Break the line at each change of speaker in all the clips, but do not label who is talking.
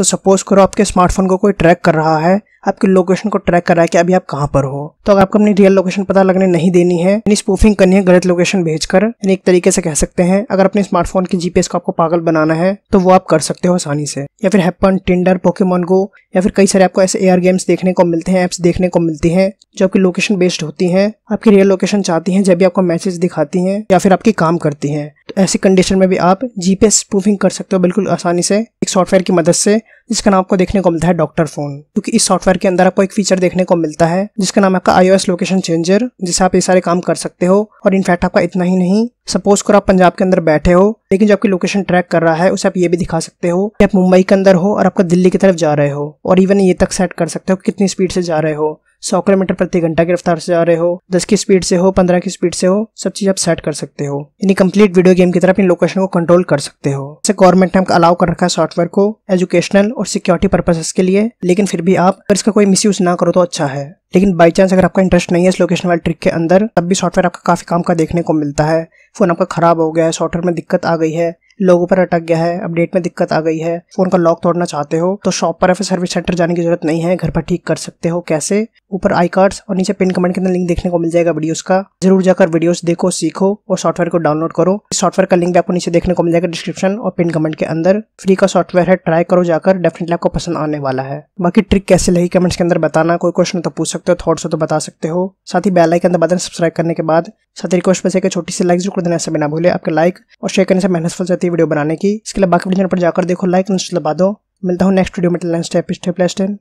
तो सपोज करो आपके स्मार्टफोन को कोई ट्रैक कर रहा है आपकी लोकेशन को ट्रैक कर रहा है कि अभी आप कहाँ पर हो तो अगर आपको अपनी रियल लोकेशन पता लगने नहीं देनी है यानी स्पूफिंग करनी है गलत लोकेशन भेजकर यानी एक तरीके से कह सकते हैं अगर अपने स्मार्टफोन की जीपीएस को आपको पागल बनाना है तो वो आप कर सकते हो आसानी से या फिर हैपन टिंडर पोकेमोन को या फिर कई सारे आपको ऐसे एयर गेम्स देखने को मिलते हैं एप्स देखने को मिलती है जो आपकी लोकेशन बेस्ड होती है आपकी रियल लोकेशन चाहती है जब भी आपको मैसेज दिखाती है या फिर आपकी काम करती है तो ऐसी कंडीशन में भी आप जी पे स्पूफिंग कर सकते हो बिल्कुल आसानी से एक सॉफ्टवेयर की मदद से जिसका नाम आपको देखने को मिलता है डॉक्टर फोन क्योंकि इस सॉफ्टवेयर के अंदर आपको एक फीचर देखने को मिलता है जिसका नाम आपका आईओएस लोकेशन चेंजर जिससे आप ये सारे काम कर सकते हो और इनफैक्ट आपका इतना ही नहीं सपोज करो आप पंजाब के अंदर बैठे हो लेकिन जो आपकी लोकेशन ट्रैक कर रहा है उसे आप ये भी दिखा सकते हो कि आप मुंबई के अंदर हो और आपका दिल्ली की तरफ जा रहे हो और इवन ये तक सेट कर सकते हो कितनी स्पीड से जा रहे हो सौ किलोमीटर प्रति घंटा की रफ्तार से जा रहे हो दस की स्पीड से हो पंद्रह की स्पीड से हो सब चीज आप सेट कर सकते हो यानी कंप्लीट वीडियो गेम की तरह अपनी लोकेशन को कंट्रोल कर सकते हो जैसे गवर्नमेंट ने अलाउ कर रखा है सॉफ्टवेयर को एजुकेशनल और सिक्योरिटी पर्पसेस के लिए लेकिन फिर भी आप अगर इसका कोई मिस ना करो तो अच्छा है लेकिन बाई चांस अगर आपका इंटरेस्ट नहीं है इस लोकेशन वाले ट्रिक के अंदर तब भी सॉफ्टवेयर आपका काफी काम का देखने को मिलता है फोन आपका खराब हो गया है सॉफ्टवेयर में दिक्कत आ गई है लोगों पर अटक गया है अपडेट में दिक्कत आ गई है फोन का लॉक तोड़ना चाहते हो तो शॉप पर या फिर सर्विस सेंटर जाने की जरूरत नहीं है घर पर ठीक कर सकते हो कैसे ऊपर आई कार्ड्स और नीचे पिन कमेंट के अंदर लिंक देखने को मिल जाएगा वीडियोस का जरूर जाकर वीडियोस देखो सीखो और सॉफ्टवेयर को डाउनलोड करो सॉफ्टवेयर का लिंक भी आपको नीचे देखने को मिल जाएगा डिस्क्रिप्शन और पिन कमेंट के अंदर फ्री का सॉफ्टवेयर है ट्राई करो जाकर डेफिनेटली आपको पसंद आने वाला है बाकी ट्रिक कैसे लगी कमेंट्स के अंदर बताना कोई क्वेश्चन तो पूछ सकते हो थॉट्स हो तो बता सकते हो साथ ही बेलाइक अंदर दबाना सब्सक्राइब करने के बाद साथ ही रिक्वेस्ट पर से छोटी सी लाइक जरूर कर देना ऐसे बिना भूले आपके लाइक और शेयर करने से मेहनत फल जाती है वीडियो बनाने की इसके लिए बाकी वीडियो पर जाकर देखो लाइक दबा दो मिलता हूँ नेक्स्ट वीडियो में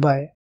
बाय